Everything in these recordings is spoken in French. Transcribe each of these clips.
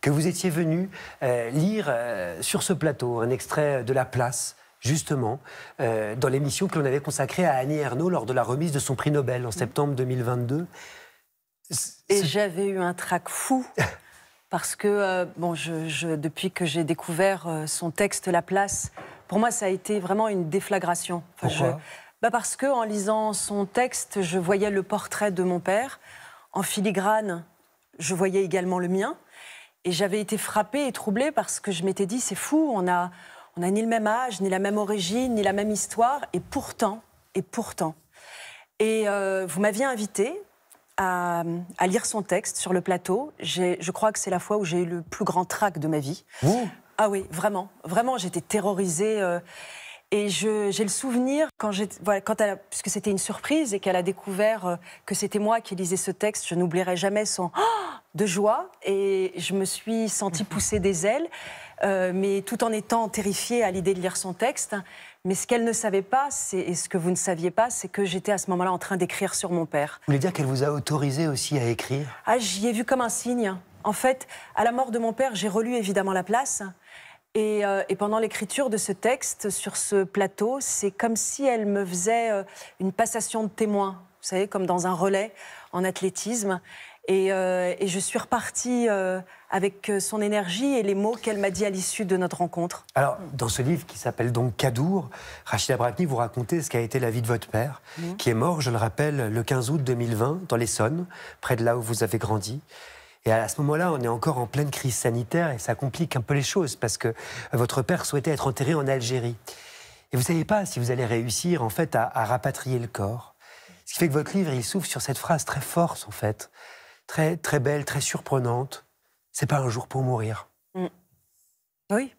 que vous étiez venu euh, lire euh, sur ce plateau un extrait de La Place, justement, euh, dans l'émission que l'on avait consacrée à Annie Ernaux lors de la remise de son prix Nobel en mm. septembre 2022. Et j'avais eu un trac fou. Parce que, bon, depuis que j'ai découvert son texte La Place, pour moi, ça a été vraiment une déflagration. Pourquoi bah, parce que, en lisant son texte, je voyais le portrait de mon père en filigrane, je voyais également le mien. Et j'avais été frappée et troublée parce que je m'étais dit, c'est fou, on a, on n'a ni le même âge, ni la même origine, ni la même histoire, et pourtant, et pourtant. Et euh, vous m'aviez invité à, lire son texte sur le plateau. Je crois que c'est la fois où j'ai eu le plus grand trac de ma vie. ah oui, vraiment, vraiment, j'étais terrorisée. Euh, et j'ai le souvenir, quand, quand puisque c'était une surprise et qu'elle a découvert euh, que c'était moi qui lisais ce texte, je n'oublierai jamais son de joie et je me suis sentie pousser des ailes, euh, mais tout en étant terrifiée à l'idée de lire son texte. Mais ce qu'elle ne savait pas, et ce que vous ne saviez pas, c'est que j'étais à ce moment-là en train d'écrire sur mon père. Vous voulez dire qu'elle vous a autorisé aussi à écrire Ah, j'y ai vu comme un signe. En fait, à la mort de mon père, j'ai relu évidemment La Place. Euh, et, pendant l'écriture de ce texte sur ce plateau, c'est comme si elle me faisait euh, une passation de témoin, vous savez, comme dans un relais en athlétisme. Et, euh, je suis repartie avec son énergie et les mots qu'elle m'a dit à l'issue de notre rencontre. Alors, dans ce livre qui s'appelle donc Cadour, Rachida Brakni, vous racontez ce qu'a été la vie de votre père, mhm. qui est mort, je le rappelle, le 15 août 2020, dans l'Essonne, près de là où vous avez grandi. Et à ce moment-là, on est encore en pleine crise sanitaire et ça complique un peu les choses parce que euh, votre père souhaitait être enterré en Algérie. Et vous ne savez pas si vous allez réussir en fait à, rapatrier le corps. Ce qui fait que votre livre, il s'ouvre sur cette phrase très forte en fait, très très belle, très surprenante. C'est pas un jour pour mourir. Mm. Oui,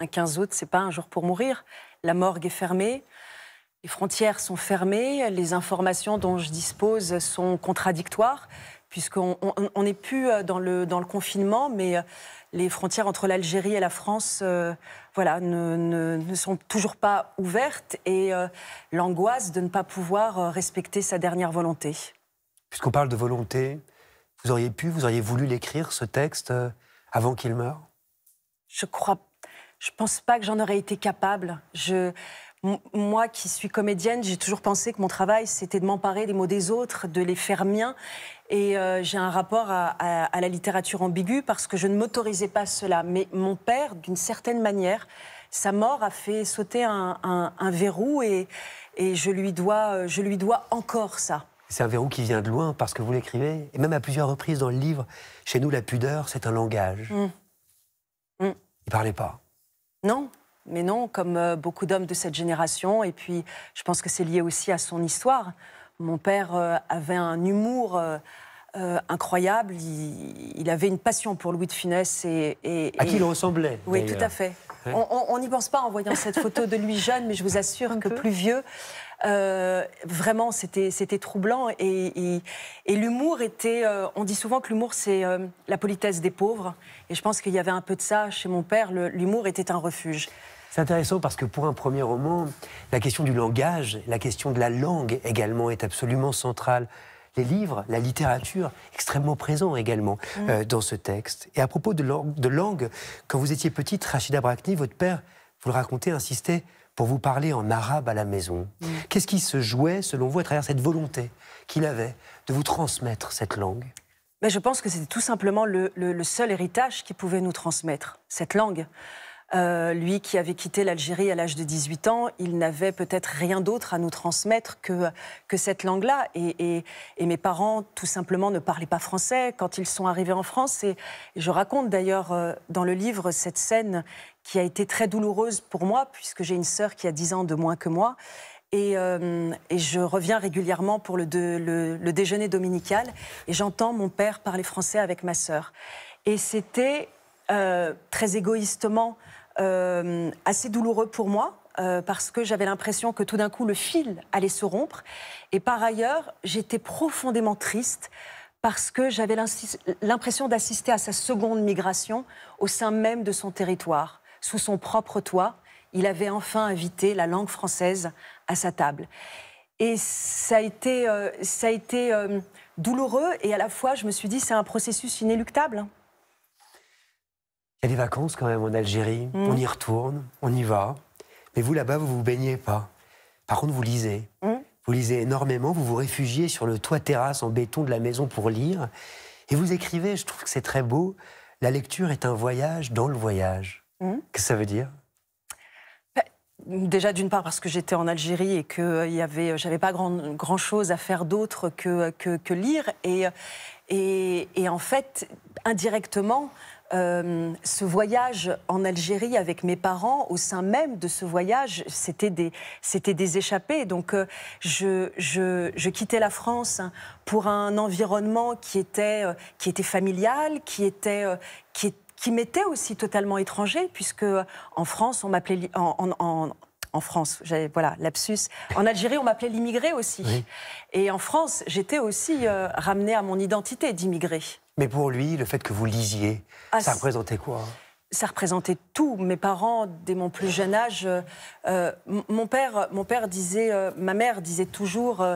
un 15 août, c'est pas un jour pour mourir. La morgue est fermée. Les frontières sont fermées, les informations dont je dispose sont contradictoires puisqu'on n'est plus euh, dans le, dans le confinement, mais euh, les frontières entre l'Algérie et la France euh, voilà, ne, sont toujours pas ouvertes et l'angoisse de ne pas pouvoir respecter sa dernière volonté. Puisqu'on parle de volonté, vous auriez pu, vous auriez voulu l'écrire, ce texte, avant qu'il meure Je crois. Je pense pas que j'en aurais été capable. Je, moi qui suis comédienne, j'ai toujours pensé que mon travail, c'était de m'emparer des mots des autres, de les faire miens. Et euh, j'ai un rapport à, la littérature ambiguë parce que je ne m'autorisais pas cela. Mais mon père, d'une certaine manière, sa mort a fait sauter un, verrou et, et je, lui dois, euh, je lui dois encore ça. C'est un verrou qui vient de loin parce que vous l'écrivez, et même à plusieurs reprises dans le livre, chez nous, la pudeur, c'est un langage. Il hum. ne hum. Il parlait pas. Non, mais non, comme euh, beaucoup d'hommes de cette génération. Et puis, je pense que c'est lié aussi à son histoire. Mon père euh, avait un humour. Euh, incroyable. Il, avait une passion pour Louis de Funès et, à qui il ressemblait. Oui, tout à fait. On n'y pense pas en voyant cette photo de lui jeune, mais je vous assure que plus vieux, vraiment, c'était troublant. Et, l'humour était. on dit souvent que l'humour c'est la politesse des pauvres, et je pense qu'il y avait un peu de ça chez mon père. L'humour était un refuge. C'est intéressant parce que pour un premier roman, la question du langage, la question de la langue également est absolument centrale. Les livres, la littérature, extrêmement présents également mm. euh, dans ce texte. Et à propos de, langue, quand vous étiez petite, Rachida Brakni, votre père, vous le racontez, insistait pour vous parler en arabe à la maison. Mm. Qu'est-ce qui se jouait, selon vous, à travers cette volonté qu'il avait de vous transmettre cette langue Mais ben, Je pense que c'était tout simplement le, le seul héritage qu'il pouvait nous transmettre, cette langue. Euh, lui qui avait quitté l'Algérie à l'âge de 18 ans, il n'avait peut-être rien d'autre à nous transmettre que, cette langue-là. Et, mes parents, tout simplement, ne parlaient pas français quand ils sont arrivés en France. Et, je raconte d'ailleurs euh, dans le livre cette scène qui a été très douloureuse pour moi, puisque j'ai une sœur qui a 10 ans de moins que moi. Et, euh, je reviens régulièrement pour le, le déjeuner dominical et j'entends mon père parler français avec ma sœur. Et c'était euh, très égoïstement euh, assez douloureux pour moi. Euh, parce que j'avais l'impression que tout d'un coup le fil allait se rompre. Et par ailleurs, j'étais profondément triste parce que j'avais l'impression d'assister à sa seconde migration au sein même de son territoire, sous son propre toit. Il avait enfin invité la langue française à sa table. Et ça a été, ça a été douloureux et à la fois, je me suis dit, c'est un processus inéluctable. Il y a des vacances quand même en Algérie. Mm. On y retourne, on y va. Mais vous, là-bas, vous vous baignez pas. Par contre, vous lisez. Mm. Vous lisez énormément. Vous vous réfugiez sur le toit-terrasse en béton de la maison pour lire. Et vous écrivez, je trouve que c'est très beau. La lecture est un voyage dans le voyage. Mm. Qu'est-ce que ça veut dire bah, Déjà, d'une part, parce que j'étais en Algérie et que euh, y avait, euh, j'avais pas grand, chose à faire d'autre que, euh, que, lire. Et, et, et en fait, indirectement, euh, ce voyage en Algérie avec mes parents, au sein même de ce voyage, c'était des, c'était des échappées. Donc euh, je, quittais la France pour un environnement qui était, euh, qui était familial, qui était, qui, m'était aussi totalement étranger, puisque en France, on m'appelait, en, France, voilà lapsus. En Algérie, on m'appelait l'immigré aussi. Et en France, j'étais aussi ramenée à mon identité d'immigré. Mais pour lui, le fait que vous lisiez, ah, ça représentait quoi hein ça représentait tout. Mes parents, dès mon plus jeune âge, euh, euh, mon père, mon père disait, euh, ma mère disait toujours,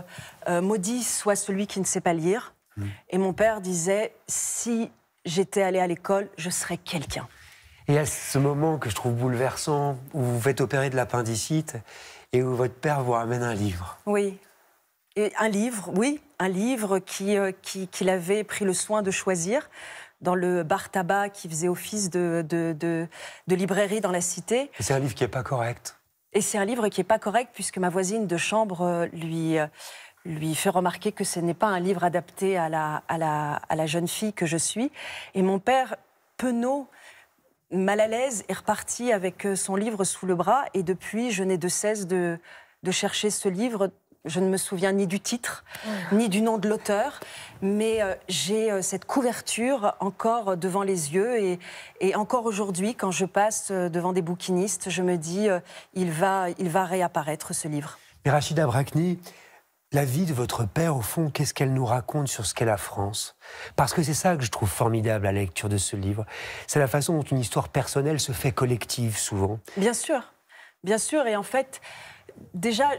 maudit soit celui qui ne sait pas lire. Mmh. Et mon père disait, si j'étais allé à l'école, je serais quelqu'un. Et à ce moment que je trouve bouleversant, où vous vous faites opérer de l'appendicite et où votre père vous ramène un livre. Oui, un livre, oui, un livre euh, qu'il avait pris le soin de choisir dans le bar tabac qui faisait office de, librairie dans la cité. C'est un livre qui n'est pas correct. Et c'est un livre qui n'est pas correct puisque ma voisine de chambre euh, lui, euh, lui fait remarquer que ce n'est pas un livre adapté à la, à, la, jeune fille que je suis. Et mon père, penaud, mal à l'aise, est reparti avec son livre sous le bras. Et depuis, je n'ai de cesse de, de chercher ce livre je ne me souviens ni du titre, ni du nom de l'auteur, mais euh, j'ai euh, cette couverture encore devant les yeux. Et, encore aujourd'hui, quand je passe euh, devant des bouquinistes, je me dis, il, va, il va réapparaître ce livre. Mais Rachida Brakni, la vie de votre père, au fond, qu'est-ce qu'elle nous raconte sur ce qu'est la France Parce que c'est ça que je trouve formidable à la lecture de ce livre. C'est la façon dont une histoire personnelle se fait collective, souvent. Bien sûr, bien sûr. Et en fait, déjà,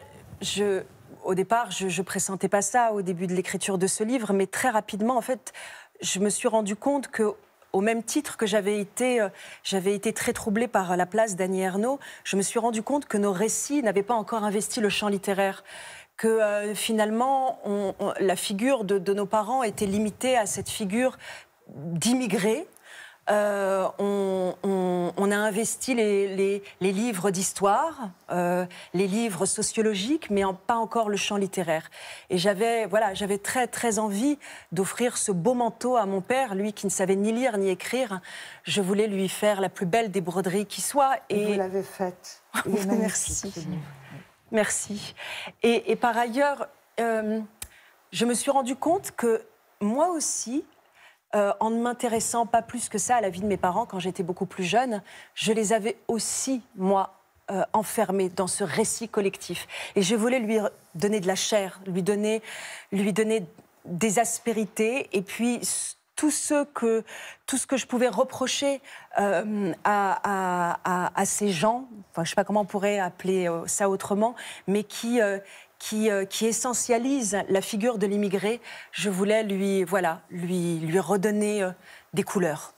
je, au départ, je ne pressentais pas ça au début de l'écriture de ce livre, mais très rapidement, en fait, je me suis rendu compte que au même titre que j'avais été, euh, très troublée par la place d'Annie Ernaux, je me suis rendu compte que nos récits n'avaient pas encore investi le champ littéraire. Que euh, finalement, la figure de, de, nos parents était limitée à cette figure d'immigrés euh, on, a investi les, livres d'histoire, euh, les livres sociologiques, mais pas encore le champ littéraire. Et j'avais voilà, très très envie d'offrir ce beau manteau à mon père, lui qui ne savait ni lire ni écrire. Je voulais lui faire la plus belle des broderies qui soit. Et vous l'avez faite. Merci. Merci. Et, par ailleurs, euh, je me suis rendu compte que moi aussi, euh, en ne m'intéressant pas plus que ça à la vie de mes parents quand j'étais beaucoup plus jeune, je les avais aussi, moi, euh, enfermés dans ce récit collectif. Et je voulais lui donner de la chair, lui donner, lui donner des aspérités et puis tout ce que, tout ce que je pouvais reprocher euh, à, ces gens, je ne sais pas comment on pourrait appeler ça autrement, mais qui, euh, qui, essentialise la figure de l'immigré, je voulais lui, voilà, lui, lui redonner euh, des couleurs.